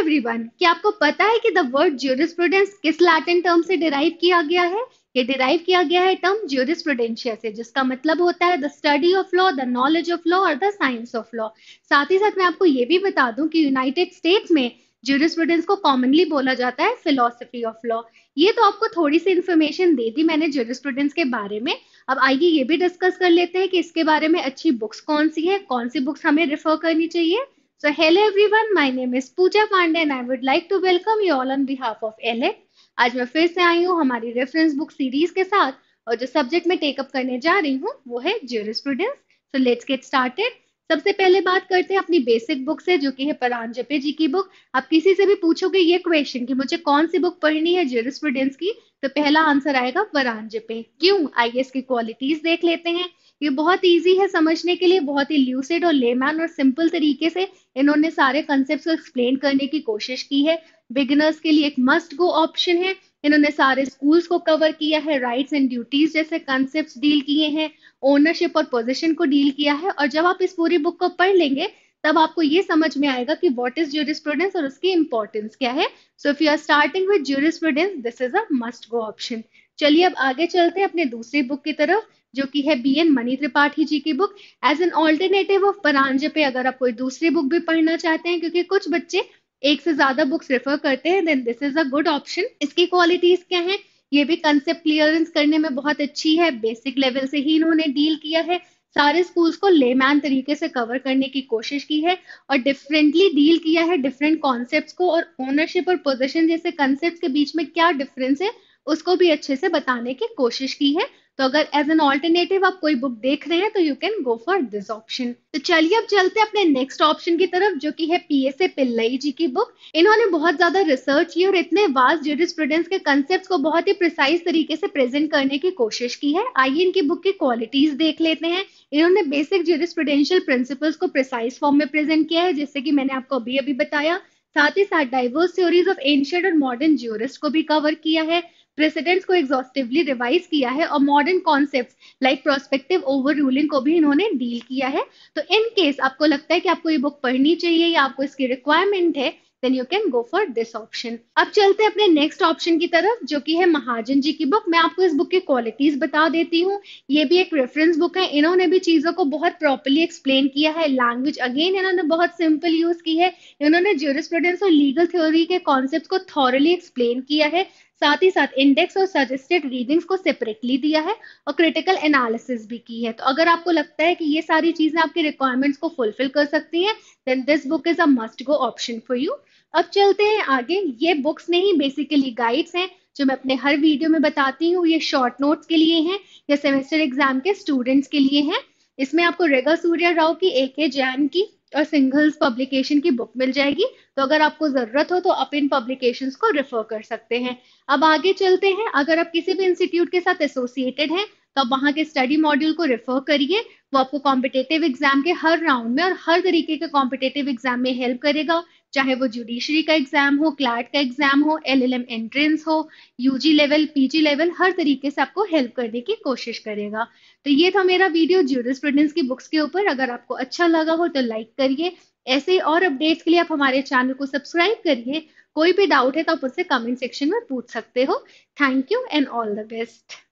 Everyone कि आपको पता है कि द वर्ड ज्यूरिस्प्रूडेंस किस लैटिन टर्म से डिराइव किया गया है ये डिराइव किया गया है टर्म ज्यूरिस्प्रूडेंशिया से जिसका मतलब होता है the study of law the knowledge of law और द साइंस ऑफ लॉ साथ ही साथ मैं आपको ये भी बता दूं कि यूनाइटेड स्टेट्स में ज्यूरिस्प्रूडेंस को कॉमनली बोला जाता है फिलोसफी ऑफ लॉ ये तो आपको थोड़ी सी इन्फॉर्मेशन दे दी मैंने ज्यूरिस्प्रूडेंस के बारे में अब आइए ये भी डिस्कस कर लेते हैं कि इसके बारे में अच्छी बुक्स कौन सी है कौन सी बुक्स हमें रेफर करनी चाहिए So hello everyone, my name is Pooja Pandey and I would like to welcome you all on behalf of LA. आज मैं फिर से आई हूँ हमारी रेफरेंस बुक सीरीज के साथ और जो सब्जेक्ट मैं टेकअप करने जा रही हूँ वो है jurisprudence so let's get started सबसे पहले बात करते हैं अपनी बेसिक बुक से जो कि है परांजपे जी की बुक आप किसी से भी पूछोगे ये क्वेश्चन कि मुझे कौन सी बुक पढ़नी है ज्यूरिस्प्रूडेंस की तो पहला आंसर आएगा परांजपे क्यों आइए इसकी क्वालिटीज देख लेते हैं ये बहुत ईजी है समझने के लिए बहुत ही ल्यूसिड और लेमैन और सिंपल तरीके से इन्होंने सारे कंसेप्ट को एक्सप्लेन करने की कोशिश की है बिगिनर्स के लिए एक मस्ट गो ऑप्शन है इन्होंने सारे स्कूल्स को कवर किया है राइट्स एंड ड्यूटीज जैसे कॉन्सेप्ट्स डील किए हैं ओनरशिप और पोजीशन को डील किया है और जब आप इस पूरी बुक को पढ़ लेंगे तब आपको ये समझ में आएगा कि व्हाट इज ज्यूरिस्प्रूडेंस और उसकी इंपॉर्टेंस क्या है so if you are starting with jurisprudence this is a must go option चलिए अब आगे चलते हैं अपने दूसरी बुक की तरफ जो कि है बी एन मनी त्रिपाठी जी की book as an alternative of Paranjape पे अगर आप कोई दूसरी बुक भी पढ़ना चाहते हैं क्योंकि कुछ बच्चे एक से ज्यादा बुक्स रेफर करते हैं then this is a good option इसकी क्वालिटीज क्या है ये भी कंसेप्ट क्लियरेंस करने में बहुत अच्छी है बेसिक लेवल से ही इन्होंने डील किया है सारे स्कूल्स को लेमैन तरीके से कवर करने की कोशिश की है और डिफरेंटली डील किया है डिफरेंट कॉन्सेप्ट्स को और ओनरशिप और पोजिशन जैसे कंसेप्ट के बीच में क्या डिफरेंस है उसको भी अच्छे से बताने की कोशिश की है तो अगर एज एन ऑल्टरनेटिव आप कोई बुक देख रहे हैं तो you can go for this option तो चलिए अब चलते हैं अपने नेक्स्ट ऑप्शन की तरफ जो कि है P S A Pillai ji की बुक इन्होंने बहुत ज्यादा रिसर्च की और इतने वास्ट जूरिस्प्रूडेंस के कंसेप्ट को बहुत ही प्रिसाइज तरीके से प्रेजेंट करने की कोशिश की है आइए इनकी बुक की क्वालिटीज देख लेते हैं इन्होंने बेसिक जूरिस्प्रूडेंशियल प्रिंसिपल्स को प्रिसाइज फॉर्म में प्रेजेंट किया है जैसे कि मैंने आपको अभी अभी बताया साथ ही साथ डाइवर्स थ्योरीज ऑफ एंशियंट और मॉडर्न ज्यूरिस्ट को भी कवर किया है प्रेसिडेंट्स को एग्जॉस्टिवली रिवाइज किया है और modern concept like prospective overruling को भी इन्होंने डील किया है तो इन केस आपको लगता है कि आपको ये बुक पढ़नी चाहिए या आपको इसकी रिक्वायरमेंट है then you can go for this option अब चलते हैं अपने नेक्स्ट ऑप्शन की तरफ जो कि है महाजन जी की बुक मैं आपको इस बुक की क्वालिटीज बता देती हूँ ये भी एक रेफरेंस बुक है इन्होंने भी चीजों को बहुत प्रॉपरली एक्सप्लेन किया है लैंग्वेज अगेन इन्होंने बहुत सिंपल यूज की है इन्होंने ज्यूरिस्प्रूडेंस और लीगल थ्योरी के कॉन्सेप्ट को थॉरली एक्सप्लेन किया है साथ ही साथ इंडेक्स और सजेस्टेड रीडिंग्स को सेपरेटली दिया है और क्रिटिकल एनालिसिस भी की है तो अगर आपको लगता है कि ये सारी चीजें आपके रिक्वायरमेंट्स को फुलफिल कर सकती हैं then this book is a must go option for you अब चलते हैं आगे ये बुक्स नहीं बेसिकली गाइड्स हैं जो मैं अपने हर वीडियो में बताती हूँ ये शॉर्ट नोट्स के लिए हैं या सेमेस्टर एग्जाम के स्टूडेंट्स के लिए हैं इसमें आपको रेगा सूर्या राव की ए के जैन की और सिंगल्स पब्लिकेशन की बुक मिल जाएगी तो अगर आपको जरूरत हो तो आप इन पब्लिकेशन को रेफर कर सकते हैं अब आगे चलते हैं अगर आप किसी भी इंस्टीट्यूट के साथ एसोसिएटेड हैं तो आप वहां के स्टडी मॉड्यूल को रेफर करिए वो आपको कॉम्पिटेटिव एग्जाम के हर राउंड में और हर तरीके के कॉम्पिटेटिव एग्जाम में हेल्प करेगा चाहे वो जुडिशरी का एग्जाम हो क्लाट का एग्जाम हो एल एम एंट्रेंस हो यूजी लेवल पीजी लेवल हर तरीके से आपको हेल्प करने की कोशिश करेगा तो ये था मेरा वीडियो ज्यूरिस्प्रूडेंस की बुक्स के ऊपर अगर आपको अच्छा लगा हो तो लाइक करिए ऐसे और अपडेट्स के लिए आप हमारे चैनल को सब्सक्राइब करिए कोई भी डाउट है तो आप उससे कमेंट सेक्शन में पूछ सकते हो thank you and all the best